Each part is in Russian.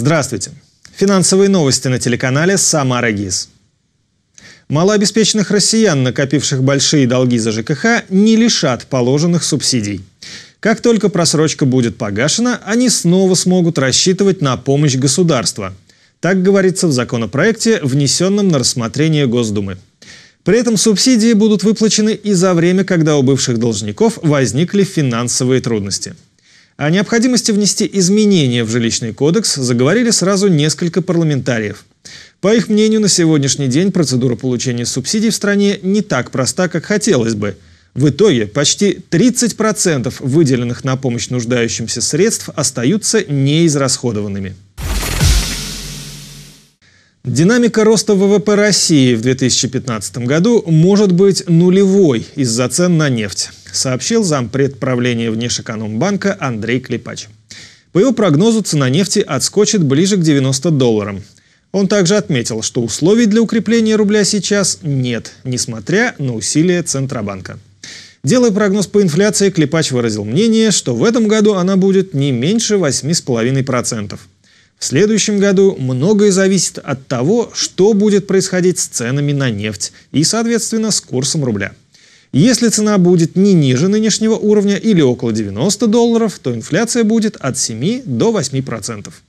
Здравствуйте. Финансовые новости на телеканале «Самара ГИС». Малообеспеченных россиян, накопивших большие долги за ЖКХ, не лишат положенных субсидий. Как только просрочка будет погашена, они снова смогут рассчитывать на помощь государства. Так говорится в законопроекте, внесенном на рассмотрение Госдумы. При этом субсидии будут выплачены и за время, когда у бывших должников возникли финансовые трудности. О необходимости внести изменения в жилищный кодекс заговорили сразу несколько парламентариев. По их мнению, на сегодняшний день процедура получения субсидий в стране не так проста, как хотелось бы. В итоге почти 30% выделенных на помощь нуждающимся средств остаются неизрасходованными. Динамика роста ВВП России в 2015 году может быть нулевой из-за цен на нефть, сообщил зампред правления Внешэкономбанка Андрей Клепач. По его прогнозу цена нефти отскочит ближе к 90 долларам. Он также отметил, что условий для укрепления рубля сейчас нет, несмотря на усилия Центробанка. Делая прогноз по инфляции, Клепач выразил мнение, что в этом году она будет не меньше 8,5%. В следующем году многое зависит от того, что будет происходить с ценами на нефть и, соответственно, с курсом рубля. Если цена будет не ниже нынешнего уровня или около 90 долларов, то инфляция будет от 7 до 8 процентов.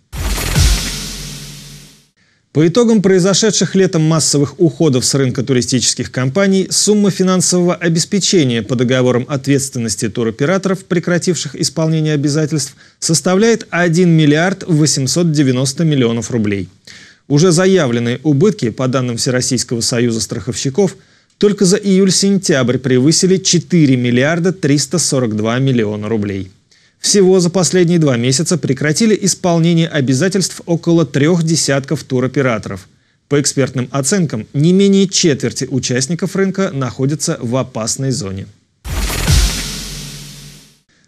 По итогам произошедших летом массовых уходов с рынка туристических компаний, сумма финансового обеспечения по договорам ответственности туроператоров, прекративших исполнение обязательств, составляет 1 миллиард 890 миллионов рублей. Уже заявленные убытки, по данным Всероссийского союза страховщиков, только за июль-сентябрь превысили 4 миллиарда 342 миллиона рублей. Всего за последние два месяца прекратили исполнение обязательств около трех десятков туроператоров. По экспертным оценкам, не менее четверти участников рынка находятся в опасной зоне.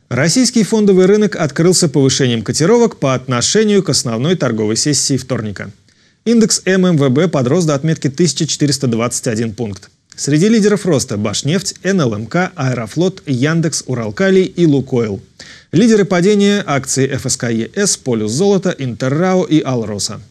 Российский фондовый рынок открылся повышением котировок по отношению к основной торговой сессии вторника. Индекс ММВБ подрос до отметки 1421 пункт. Среди лидеров роста – Башнефть, НЛМК, Аэрофлот, Яндекс, Уралкалий и Лукойл. Лидеры падения – акции ФСКЕС, Полюс Золото, Интеррао и Алроса.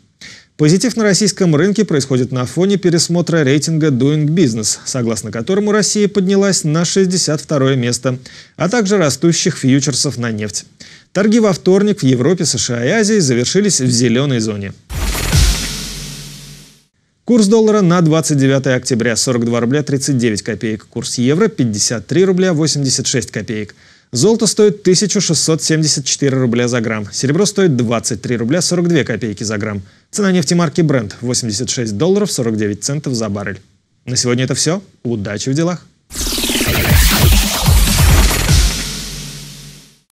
Позитив на российском рынке происходит на фоне пересмотра рейтинга Doing Business, согласно которому Россия поднялась на 62 место, а также растущих фьючерсов на нефть. Торги во вторник в Европе, США и Азии завершились в зеленой зоне. Курс доллара на 29 октября 42 рубля 39 копеек. Курс евро 53 рубля 86 копеек. Золото стоит 1674 рубля за грамм. Серебро стоит 23 рубля 42 копейки за грамм. Цена нефти марки Brent 86 долларов 49 центов за баррель. На сегодня это все. Удачи в делах!